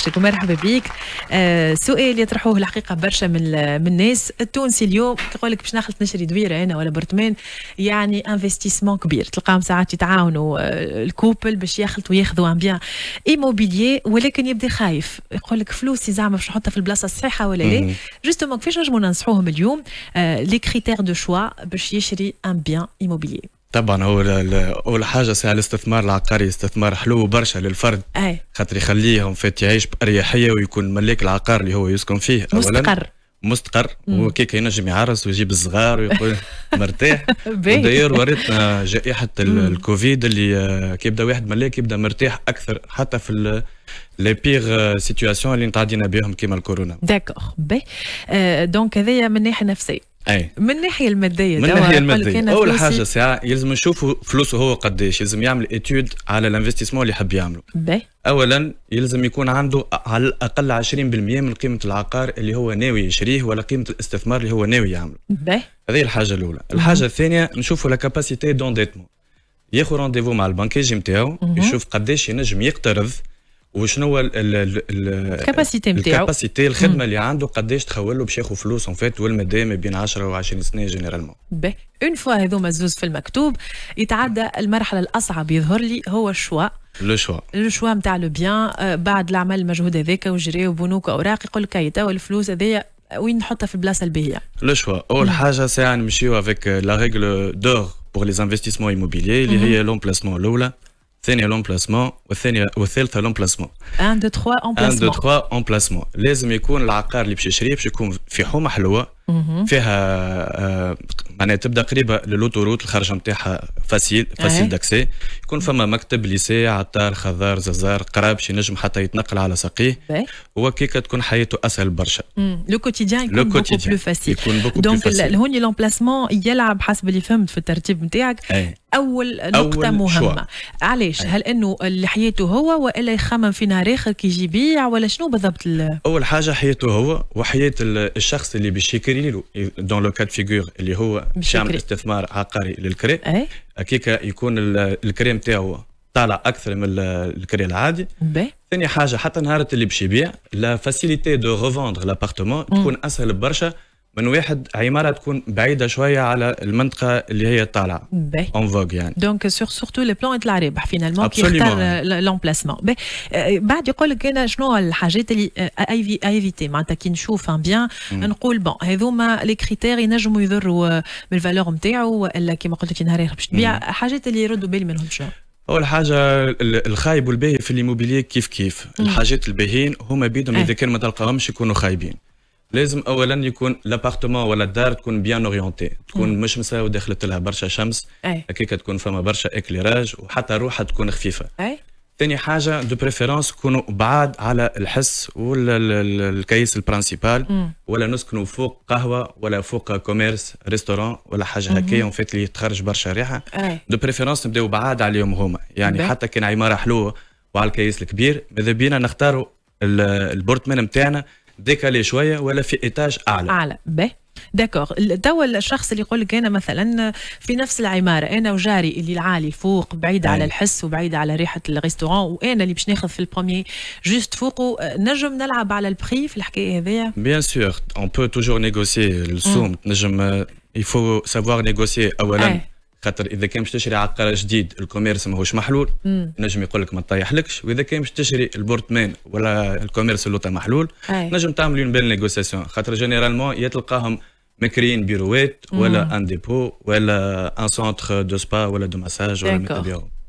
برشك ومرحبا بك آه سؤال يطرحوه الحقيقه برشا من من الناس التونسي اليوم تقول لك باش نخلط نشري دويره انا ولا برتمان يعني انفستيسمون كبير تلقاهم ساعات يتعاونوا آه، الكوبل باش يخلطوا ياخذوا ان بيان ايموبيليي ولكن يبدا خايف يقول لك فلوسي زعما باش نحطها في البلاصه الصحيحه ولا لا جوستومون كيفاش نجموا ننصحوهم اليوم آه لي كريتير دو شوا باش يشري ان بيان ايموبيليي طبعا هو اول حاجه ساعه الاستثمار العقاري استثمار حلو برشا للفرد أي. خاطر يخليهم فات يعيش باريحيه ويكون ملاك العقار اللي هو يسكن فيه مستقر. اولا مستقر مستقر وكيك ينجم يعرس ويجيب الصغار ويقول مرتاح وداير وريتنا جائحه الكوفيد اللي آه، كي يبدا واحد ملاك يبدا مرتاح اكثر حتى في لي بيغ سيتياسيون اللي تعدينا بهم كيما الكورونا داكوغ بي دونك هذايا من ناحيه نفسيه اي من الناحيه الماديه من الناحيه الماديه اول حاجه ساعه يلزم نشوفوا فلوسه هو قداش يلزم يعمل اتيود على الانفستيسمون اللي حب يعمله باهي اولا يلزم يكون عنده على الاقل 20% من قيمه العقار اللي هو ناوي يشريه ولا قيمه الاستثمار اللي هو ناوي يعمله باهي هذه الحاجه الاولى الحاجه الثانيه نشوفوا لا كاباسيتي دونديتمون ياخذ رونديفو مع البنكيجي نتاعو يشوف قداش ينجم يقترض وشنو الكاباسيتي نتاعو الكاباسيتي الخدمه اللي عنده قداش تخول له باش ياخذ فلوس اون فيت والمدام بين 10 و20 سنه جينيرالمون باهي اون فوا هذوما زوز في المكتوب يتعدى المرحله الاصعب يظهر لي هو الشواء لو شوا لو شوا نتاع لو بيان بعد العمل المجهود هذاك وجري وبنوك اوراق يقول لك توا الفلوس هذيا وين نحطها في البلاصه الباهيه لو شوا اول حاجه ساعه نمشيو افيك لا ريغل دور بور لي انفستيسمون ايموبيليي اللي هي لومبلاسمون الاولى الثانيه لومبلاسمون والثانيه والثالثه لومبلاسمون 1 2 3 امبلاسمون 1 2 3 امبلاسمون لازم يكون العقار اللي باش يشريه باش يكون في حومه حلوه فيها معناها تبدا قريبه للوتوروت الخرجه نتاعها فاسيل فاسيل داكسي يكون فما مكتب ليسي عطار خضار زازار قراب شي نجم حتى يتنقل على ساقيه هو كيكا تكون حياته اسهل برشا لو كوتيديان يكون بوكو بلو فاسيل يكون بوكو دونك هوني لومبلاسمون يلعب حسب اللي فهمت في الترتيب نتاعك اول نقطه أول مهمه شوار. علاش هل انه اللي حياته هو والا يخمم في نهار اخر كي يجي يبيع ولا شنو بالضبط اول حاجه حياته هو وحياه الشخص اللي باش يكري له دون لو كاد فيغور اللي هو شامل استثمار عقاري للكري هكيك إيه. يكون الكريم تاعو طالع اكثر من الكري العادي ثاني حاجه حتى نهار اللي باش يبيع لا فاسيليتي دو ريفوندر لابارتمون تكون اسهل برشا من واحد عماره تكون بعيده شويه على المنطقه اللي هي طالعه اون فوغ يعني دونك سور سورتو لي بلان تاع رابح فينالمون كي يختار لومبلاسمون بعد يقول لك انا شنو الحاجات اللي ايفيتي آه، آه، آه، معناتها كي نشوف ان بيان نقول بون هذوما لي كريتير ينجموا يضروا بالفالور نتاعو ولا كيما قلت لك نهار باش تبيع حاجات اللي يردوا بالي منهم شنو اول حاجه الخايب والباهي في الليموبيلي كيف كيف الحاجات الباهيين هما بيدهم إيه. اذا كان ما تلقاهمش يكونوا خايبين لازم اولا يكون لابارتمون ولا الدار تكون بيان اورينتي تكون مش مساو دخلت لها برشا شمس هكاك تكون فما برشا اكليراج وحتى روحها تكون خفيفه أي. ثاني حاجة دو بريفيرونس كونوا بعاد على الحس والكيس البرانسيبال ولا نسكنوا فوق قهوة ولا فوق كوميرس ريستوران ولا حاجة هكايا اون فيت اللي تخرج برشا ريحة دو بريفيرونس نبداو بعاد عليهم هما يعني بي. حتى كان عمارة حلوة وعلى الكيس الكبير ماذا بينا نختاروا البورتمان نتاعنا ديكالي شويه ولا في ايتاج اعلى اعلى باهي داكوغ توا الشخص اللي يقول لك انا مثلا في نفس العماره انا وجاري اللي العالي فوق بعيد أي. على الحس وبعيد على ريحه الريستورون وانا اللي باش ناخذ في البرومي جوست فوقه نجم نلعب على البخي في الحكايه هذيا بيان سور اون بو توجور نيغوسي السوم تنجم il faut savoir négocier اولا أي. Eh. خاطر اذا كان باش تشري عقار جديد الكوميرس ماهوش محلول نجم يقول لك ما تطيحلكش واذا كان باش تشري البورتمان ولا الكوميرس اللوطه محلول أي. نجم تعمل اون بيل نيغوسياسيون خاطر جينيرالمون يا تلقاهم مكريين بيروات ولا ان ديبو ولا ان سونتر دو سبا ولا دو مساج ولا ما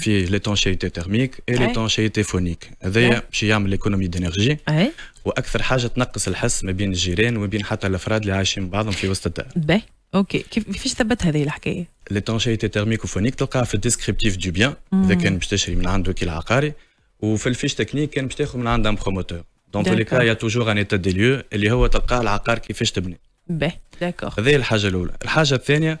في ليتونشيتي ترميك اي ليتونشيتي فونيك هذايا باش يعمل ايكونومي دينيرجي واكثر حاجه تنقص الحس ما بين الجيران وما بين حتى الافراد اللي عايشين بعضهم في وسط الدار باهي اوكي كيفاش ثبت هذه الحكايه ليتونشيتي ترميك وفونيك تلقاها في الديسكريبتيف دو بيان اذا كان باش تشري من عنده كي العقاري وفي الفيش تكنيك كان باش تاخذ من عند بروموتور دونك لي كا يا توجور ان ايتا دي ليو اللي هو تلقاه العقار كيفاش تبني باهي داكور هذه الحاجه الاولى الحاجه الثانيه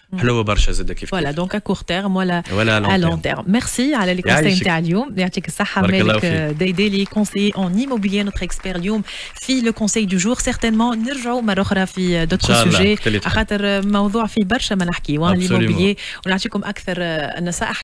حلوه برشا زادة كيف فوالا دونك كور تيرم ولا ا لون تيرم ميرسي على لي كونساي نتاع اليوم يعطيك الصحه مالك لي كونسيي اون ايموبيلي نوتر اكسبير اليوم في لو كونسيي دو جور سيغتينمون نرجعوا مره اخرى في دوتر سوجي خاطر موضوع فيه برشا ما نحكيو ليموبيلي ونعطيكم اكثر النصائح